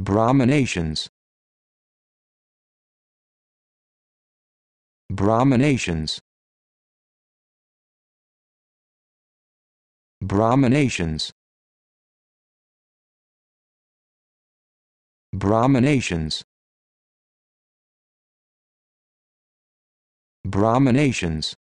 Brahminations Brahminations Brahminations Brahminations Brahminations